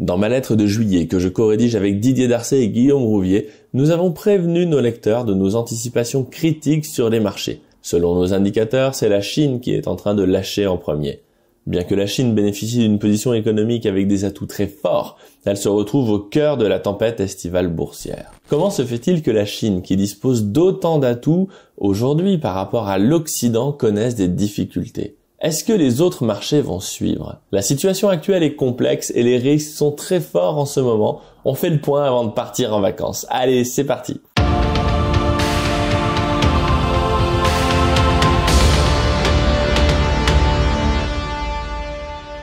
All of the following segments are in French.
Dans ma lettre de juillet que je co avec Didier Darcet et Guillaume Rouvier, nous avons prévenu nos lecteurs de nos anticipations critiques sur les marchés. Selon nos indicateurs, c'est la Chine qui est en train de lâcher en premier. Bien que la Chine bénéficie d'une position économique avec des atouts très forts, elle se retrouve au cœur de la tempête estivale boursière. Comment se fait-il que la Chine, qui dispose d'autant d'atouts, aujourd'hui par rapport à l'Occident, connaisse des difficultés est-ce que les autres marchés vont suivre La situation actuelle est complexe et les risques sont très forts en ce moment. On fait le point avant de partir en vacances. Allez, c'est parti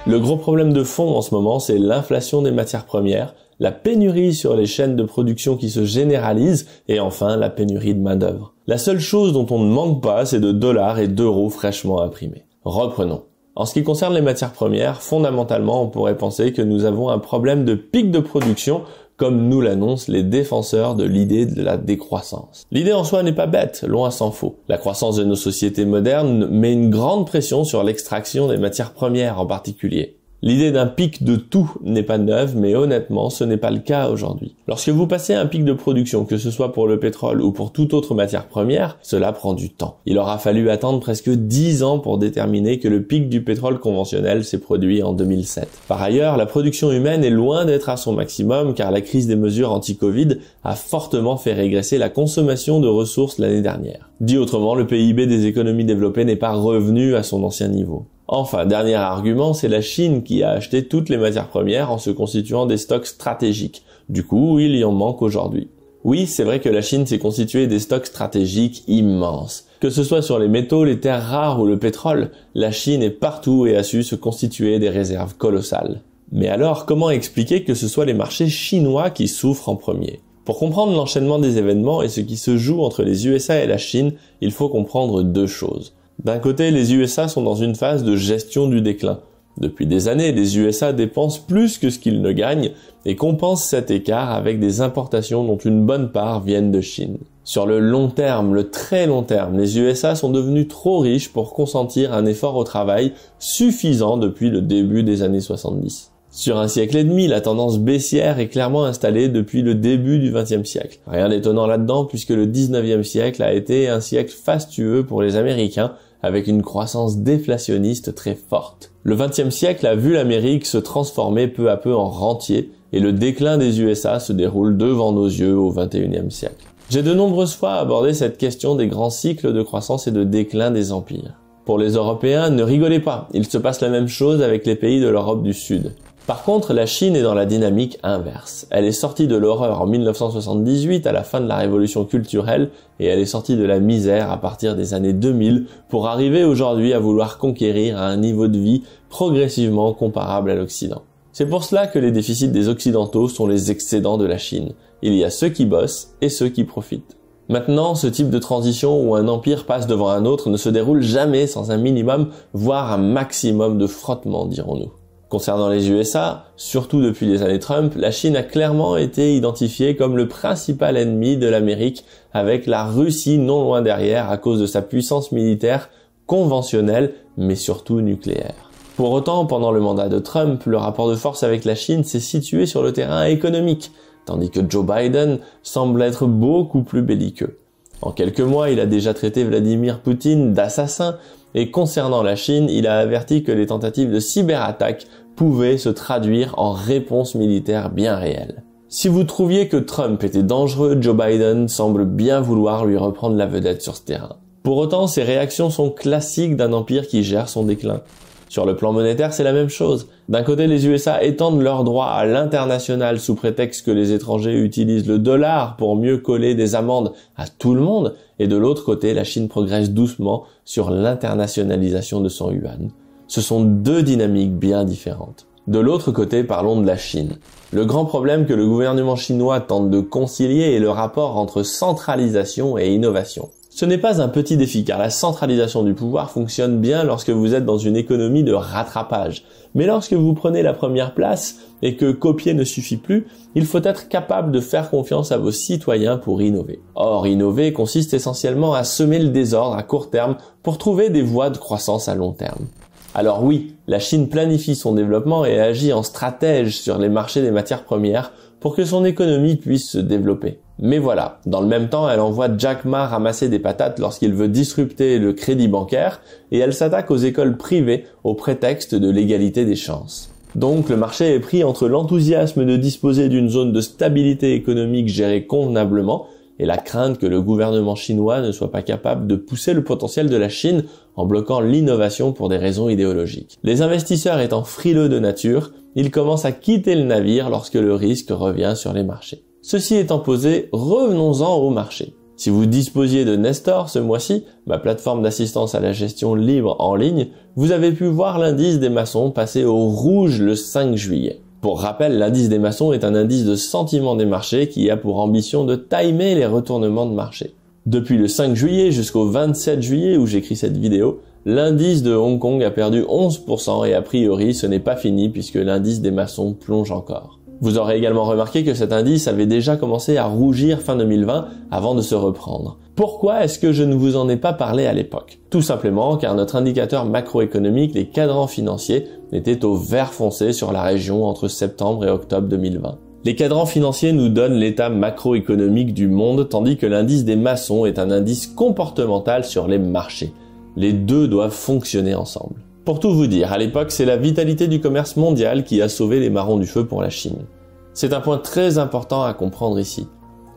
Le gros problème de fond en ce moment, c'est l'inflation des matières premières, la pénurie sur les chaînes de production qui se généralisent, et enfin la pénurie de main-d'œuvre. La seule chose dont on ne manque pas, c'est de dollars et d'euros fraîchement imprimés. Reprenons. En ce qui concerne les matières premières, fondamentalement, on pourrait penser que nous avons un problème de pic de production comme nous l'annoncent les défenseurs de l'idée de la décroissance. L'idée en soi n'est pas bête, loin s'en faut. La croissance de nos sociétés modernes met une grande pression sur l'extraction des matières premières en particulier. L'idée d'un pic de tout n'est pas neuve, mais honnêtement, ce n'est pas le cas aujourd'hui. Lorsque vous passez un pic de production, que ce soit pour le pétrole ou pour toute autre matière première, cela prend du temps. Il aura fallu attendre presque 10 ans pour déterminer que le pic du pétrole conventionnel s'est produit en 2007. Par ailleurs, la production humaine est loin d'être à son maximum car la crise des mesures anti-Covid a fortement fait régresser la consommation de ressources l'année dernière. Dit autrement, le PIB des économies développées n'est pas revenu à son ancien niveau. Enfin, dernier argument, c'est la Chine qui a acheté toutes les matières premières en se constituant des stocks stratégiques. Du coup, il y en manque aujourd'hui. Oui, c'est vrai que la Chine s'est constituée des stocks stratégiques immenses. Que ce soit sur les métaux, les terres rares ou le pétrole, la Chine est partout et a su se constituer des réserves colossales. Mais alors, comment expliquer que ce soit les marchés chinois qui souffrent en premier Pour comprendre l'enchaînement des événements et ce qui se joue entre les USA et la Chine, il faut comprendre deux choses. D'un côté, les USA sont dans une phase de gestion du déclin. Depuis des années, les USA dépensent plus que ce qu'ils ne gagnent et compensent cet écart avec des importations dont une bonne part viennent de Chine. Sur le long terme, le très long terme, les USA sont devenus trop riches pour consentir un effort au travail suffisant depuis le début des années 70. Sur un siècle et demi, la tendance baissière est clairement installée depuis le début du XXe siècle. Rien d'étonnant là-dedans puisque le XIXe siècle a été un siècle fastueux pour les Américains avec une croissance déflationniste très forte. Le XXe siècle a vu l'Amérique se transformer peu à peu en rentier et le déclin des USA se déroule devant nos yeux au XXIe siècle. J'ai de nombreuses fois abordé cette question des grands cycles de croissance et de déclin des empires. Pour les Européens, ne rigolez pas, il se passe la même chose avec les pays de l'Europe du Sud. Par contre, la Chine est dans la dynamique inverse. Elle est sortie de l'horreur en 1978 à la fin de la révolution culturelle et elle est sortie de la misère à partir des années 2000 pour arriver aujourd'hui à vouloir conquérir un niveau de vie progressivement comparable à l'Occident. C'est pour cela que les déficits des Occidentaux sont les excédents de la Chine. Il y a ceux qui bossent et ceux qui profitent. Maintenant, ce type de transition où un empire passe devant un autre ne se déroule jamais sans un minimum, voire un maximum de frottement, dirons-nous. Concernant les USA, surtout depuis les années Trump, la Chine a clairement été identifiée comme le principal ennemi de l'Amérique avec la Russie non loin derrière à cause de sa puissance militaire conventionnelle mais surtout nucléaire. Pour autant, pendant le mandat de Trump, le rapport de force avec la Chine s'est situé sur le terrain économique, tandis que Joe Biden semble être beaucoup plus belliqueux. En quelques mois, il a déjà traité Vladimir Poutine d'assassin, et concernant la Chine, il a averti que les tentatives de cyberattaque pouvaient se traduire en réponses militaires bien réelles. Si vous trouviez que Trump était dangereux, Joe Biden semble bien vouloir lui reprendre la vedette sur ce terrain. Pour autant, ses réactions sont classiques d'un empire qui gère son déclin. Sur le plan monétaire, c'est la même chose. D'un côté, les USA étendent leurs droits à l'international sous prétexte que les étrangers utilisent le dollar pour mieux coller des amendes à tout le monde, et de l'autre côté, la Chine progresse doucement sur l'internationalisation de son yuan. Ce sont deux dynamiques bien différentes. De l'autre côté, parlons de la Chine. Le grand problème que le gouvernement chinois tente de concilier est le rapport entre centralisation et innovation. Ce n'est pas un petit défi car la centralisation du pouvoir fonctionne bien lorsque vous êtes dans une économie de rattrapage. Mais lorsque vous prenez la première place et que copier ne suffit plus, il faut être capable de faire confiance à vos citoyens pour innover. Or, innover consiste essentiellement à semer le désordre à court terme pour trouver des voies de croissance à long terme. Alors oui, la Chine planifie son développement et agit en stratège sur les marchés des matières premières pour que son économie puisse se développer. Mais voilà, dans le même temps, elle envoie Jack Ma ramasser des patates lorsqu'il veut disrupter le crédit bancaire et elle s'attaque aux écoles privées au prétexte de l'égalité des chances. Donc le marché est pris entre l'enthousiasme de disposer d'une zone de stabilité économique gérée convenablement et la crainte que le gouvernement chinois ne soit pas capable de pousser le potentiel de la Chine en bloquant l'innovation pour des raisons idéologiques. Les investisseurs étant frileux de nature, ils commencent à quitter le navire lorsque le risque revient sur les marchés. Ceci étant posé, revenons-en au marché. Si vous disposiez de Nestor ce mois-ci, ma plateforme d'assistance à la gestion libre en ligne, vous avez pu voir l'indice des maçons passer au rouge le 5 juillet. Pour rappel, l'indice des maçons est un indice de sentiment des marchés qui a pour ambition de timer les retournements de marché. Depuis le 5 juillet jusqu'au 27 juillet où j'écris cette vidéo, l'indice de Hong Kong a perdu 11% et a priori ce n'est pas fini puisque l'indice des maçons plonge encore. Vous aurez également remarqué que cet indice avait déjà commencé à rougir fin 2020 avant de se reprendre. Pourquoi est-ce que je ne vous en ai pas parlé à l'époque Tout simplement car notre indicateur macroéconomique, les cadrans financiers, était au vert foncé sur la région entre septembre et octobre 2020. Les cadrans financiers nous donnent l'état macroéconomique du monde, tandis que l'indice des maçons est un indice comportemental sur les marchés. Les deux doivent fonctionner ensemble. Pour tout vous dire, à l'époque, c'est la vitalité du commerce mondial qui a sauvé les marrons du feu pour la Chine. C'est un point très important à comprendre ici.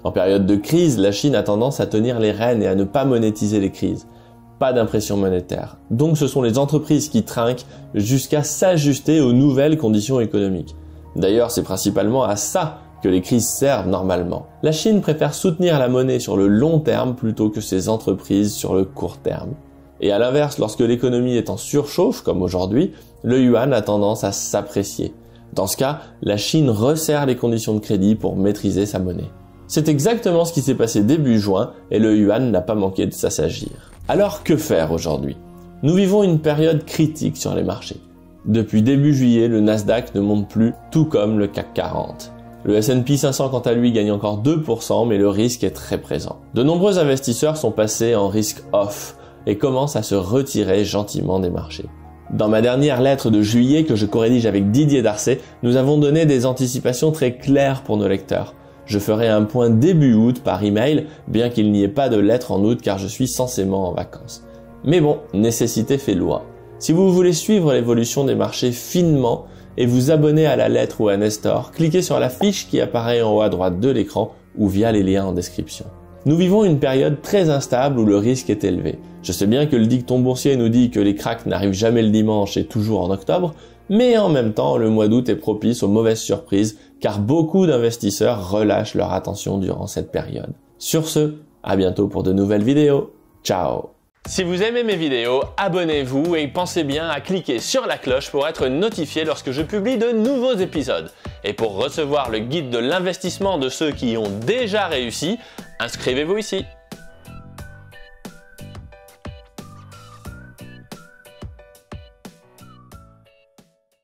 En période de crise, la Chine a tendance à tenir les rênes et à ne pas monétiser les crises. Pas d'impression monétaire. Donc ce sont les entreprises qui trinquent jusqu'à s'ajuster aux nouvelles conditions économiques. D'ailleurs, c'est principalement à ça que les crises servent normalement. La Chine préfère soutenir la monnaie sur le long terme plutôt que ses entreprises sur le court terme. Et à l'inverse, lorsque l'économie est en surchauffe, comme aujourd'hui, le yuan a tendance à s'apprécier. Dans ce cas, la Chine resserre les conditions de crédit pour maîtriser sa monnaie. C'est exactement ce qui s'est passé début juin et le yuan n'a pas manqué de s'assagir. Alors que faire aujourd'hui Nous vivons une période critique sur les marchés. Depuis début juillet, le Nasdaq ne monte plus, tout comme le CAC 40. Le S&P 500 quant à lui gagne encore 2%, mais le risque est très présent. De nombreux investisseurs sont passés en risque off, et commence à se retirer gentiment des marchés. Dans ma dernière lettre de juillet que je corrédige avec Didier Darcet, nous avons donné des anticipations très claires pour nos lecteurs. Je ferai un point début août par email, bien qu'il n'y ait pas de lettre en août car je suis censément en vacances. Mais bon, nécessité fait loi. Si vous voulez suivre l'évolution des marchés finement et vous abonner à la lettre ou à Nestor, cliquez sur la fiche qui apparaît en haut à droite de l'écran ou via les liens en description. Nous vivons une période très instable où le risque est élevé. Je sais bien que le dicton boursier nous dit que les cracks n'arrivent jamais le dimanche et toujours en octobre, mais en même temps, le mois d'août est propice aux mauvaises surprises car beaucoup d'investisseurs relâchent leur attention durant cette période. Sur ce, à bientôt pour de nouvelles vidéos. Ciao si vous aimez mes vidéos, abonnez-vous et pensez bien à cliquer sur la cloche pour être notifié lorsque je publie de nouveaux épisodes. Et pour recevoir le guide de l'investissement de ceux qui ont déjà réussi, Inscrivez-vous ici